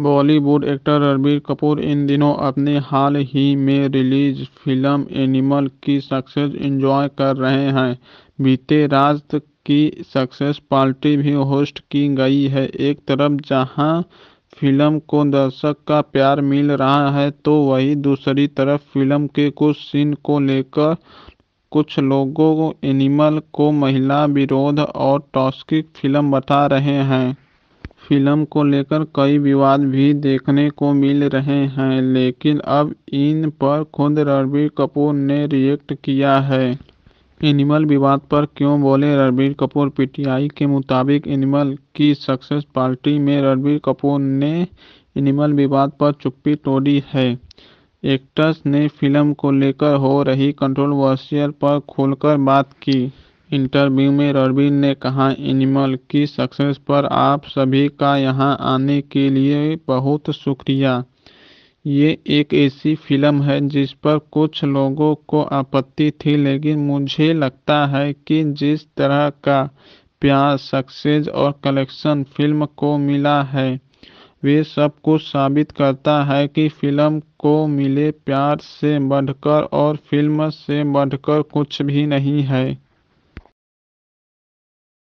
Bollywood actor Ranbir Kapoor इन दिनों अपनी हाल ही में रिलीज फिल्म एनिमल की सक्सेस एंजॉय कर रहे हैं बीते रात की सक्सेस पार्टी भी होस्ट की गई है एक तरफ जहां फिल्म को दर्शक का प्यार मिल रहा है तो वहीं दूसरी तरफ फिल्म के कुछ सीन को लेकर कुछ लोगों एनिमल को महिला विरोध और टॉक्सिक फिल्म बता रहे हैं फिल्म को लेकर कई विवाद भी देखने को मिल रहे हैं लेकिन अब इन पर खुद रणबीर कपूर ने रिएक्ट किया है एनिमल विवाद पर क्यों बोले रणबीर कपूर पीटीआई के मुताबिक एनिमल की सक्सेस पार्टी में रणबीर कपूर ने एनिमल विवाद पर चुप्पी तोड़ी है एक्टर्स ने फिल्म को लेकर हो रही कंट्रोवर्शियल पर खुलकर बात की इंटरव्यू में रवीन ने कहा एनिमल की सक्सेस पर आप सभी का यहाँ आने के लिए बहुत शुक्रिया ये एक ऐसी फिल्म है जिस पर कुछ लोगों को आपत्ति थी लेकिन मुझे लगता है कि जिस तरह का प्यार सक्सेस और कलेक्शन फिल्म को मिला है वे सब कुछ साबित करता है कि फिल्म को मिले प्यार से बढ़कर और फिल्म से बढ़कर कुछ भी नहीं है